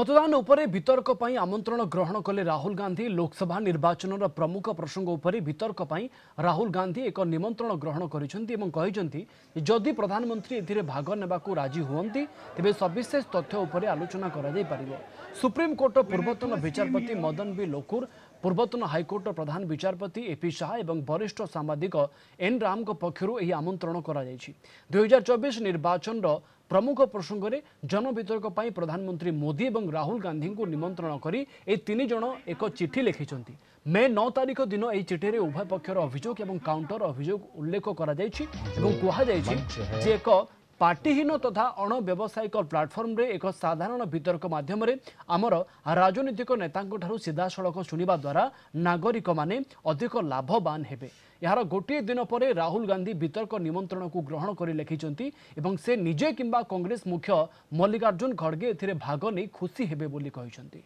অধুতান উপরে বিতর্ক পই আমন্ত্রন গ্রহণ করলে রাহুল গান্ধী লোকসভা নির্বাচনৰ প্ৰমুক প্ৰসংগ ওপৰ বিতৰ্ক পই রাহুল গান্ধী এক নিমন্ত্ৰণ গ্রহণ কৰিছନ୍ତି আৰু কহেছନ୍ତି যে যদি প্ৰধানমন্ত্ৰী এতিয়াই ভাগ নেবাক ৰাজি হ'ওঁନ୍ତି তebe সবিশেষ তথ্য ওপৰ আলোচনা কৰা যাই পাৰিব সুপ্ৰিম কোর্টৰ পূৰ্বতন বিচাৰপতি মদন ভি লোকور পূৰ্বতন হাই কোর্টৰ প্ৰধান বিচাৰপতি এপি Saha আৰু বৰिष्ट সাংবাদিক এন ৰামক পক্ষৰ এই আমন্ত্ৰণ কৰা হৈছে 2024 নিৰ্বাচনৰ প্রমুখ প্রসঙ্গে জনবিতর্ক পাই প্রধানমন্ত্রী মোদি এবং রাহুল গান্ধী নিমন্ত্রণ করে এই তিনি জন এক চিঠি লিখিছেন মে ন তারিখ দিন এই চিঠিরে উভয় পক্ষর অভিযোগ এবং কাউন্টর অভিযোগ উল্লেখ করা যাই এবং কুহযাই যে এক ପାର୍ଟିହୀନ ତଥା ଅଣବ୍ୟବସାୟିକ ପ୍ଲାଟଫର୍ମରେ ଏକ ସାଧାରଣ ବିତର୍କ ମାଧ୍ୟମରେ ଆମର ରାଜନୈତିକ ନେତାଙ୍କଠାରୁ ସିଧାସଳଖ ଶୁଣିବା ଦ୍ୱାରା ନାଗରିକମାନେ ଅଧିକ ଲାଭବାନ ହେବେ ଏହାର ଗୋଟିଏ ଦିନ ପରେ ରାହୁଲ ଗାନ୍ଧୀ ବିତର୍କ ନିମନ୍ତ୍ରଣକୁ ଗ୍ରହଣ କରି ଲେଖିଛନ୍ତି ଏବଂ ସେ ନିଜେ କିମ୍ବା କଂଗ୍ରେସ ମୁଖ୍ୟ ମଲ୍ଲିକାର୍ଜୁନ ଖଡ଼ଗେ ଏଥିରେ ଭାଗ ନେଇ ଖୁସି ହେବେ ବୋଲି କହିଛନ୍ତି